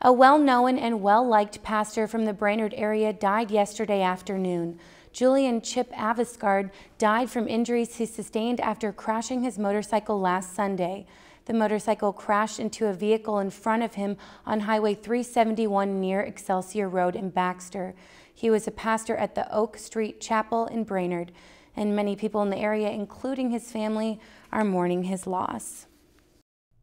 A well known and well liked pastor from the Brainerd area died yesterday afternoon. Julian Chip Avascard died from injuries he sustained after crashing his motorcycle last Sunday. The motorcycle crashed into a vehicle in front of him on Highway 371 near Excelsior Road in Baxter. He was a pastor at the Oak Street Chapel in Brainerd, and many people in the area, including his family, are mourning his loss.